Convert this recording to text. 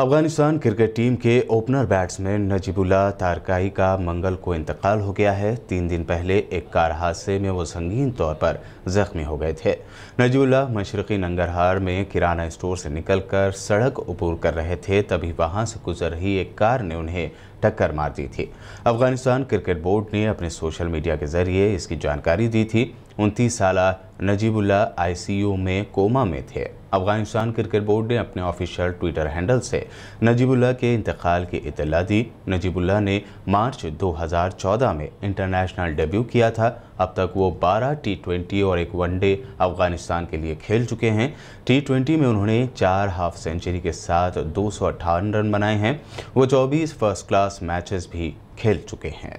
Afghanistan cricket team के opener batsman Najibullah Tarakai का मंगल को इंतकाल हो गया है तीन दिन पहले एक कार हादसे में वो संगीन तौर पर जख्मी हो गए थे नजीबुल्ला मशरक़ी नंगरहार में किराना स्टोर से निकलकर सड़क उपूर कर रहे थे तभी वहां से गुजर रही एक कार ने उन्हें टक्कर मार दी थी अफगानिस्तान क्रिकेट बोर्ड ने अपने सोशल मीडिया के जरिए इसकी जानकारी दी थी उनतीस साल नजीबुल्ला आईसीयू में कोमा में थे अफगानिस्तान क्रिकेट बोर्ड ने अपने ऑफिशियल ट्विटर हैंडल से नजीबुल्ला के इंतकाल की इतला दी नजीबुल्ला ने मार्च 2014 में इंटरनेशनल डेब्यू किया था अब तक वो 12 टी और एक वनडे अफगानिस्तान के लिए खेल चुके हैं टी में उन्होंने चार हाफ सेंचुरी के साथ दो रन बनाए हैं वो चौबीस फर्स्ट क्लास मैचेस भी खेल चुके हैं